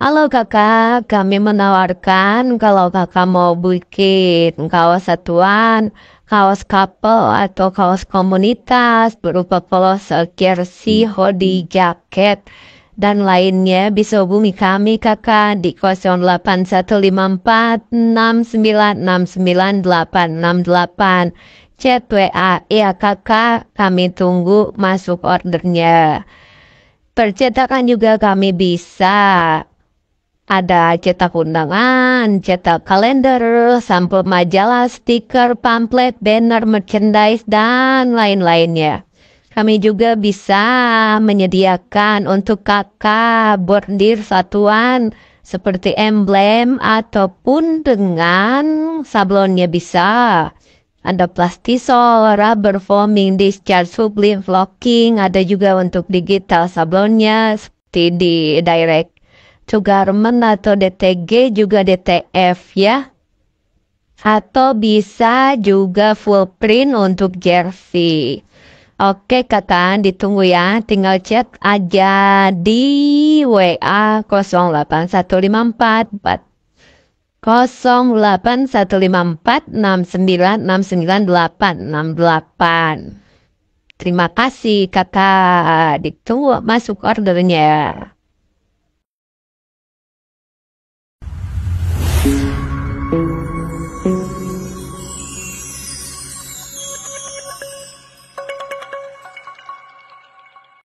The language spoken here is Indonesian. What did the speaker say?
Halo kakak, kami menawarkan kalau kakak mau bikin kaos satuan, kaos couple atau kaos komunitas berupa polos, eh, jersey, hoodie, jaket, dan lainnya bisa hubungi kami kakak di 081546969868 chat WA ya kakak kami tunggu masuk ordernya percetakan juga kami bisa ada cetak undangan, cetak kalender, sampel majalah, stiker, pamflet, banner, merchandise, dan lain-lainnya. Kami juga bisa menyediakan untuk kakak bordir satuan seperti emblem ataupun dengan sablonnya bisa. Ada plastisol, rubber foaming, discharge sublim, flocking, ada juga untuk digital sablonnya seperti di direct Cugarmen atau DTG juga DTF ya. Atau bisa juga full print untuk jersey. Oke kataan ditunggu ya tinggal chat aja di WA 08154 08154 Terima kasih kakak ditunggu masuk ordernya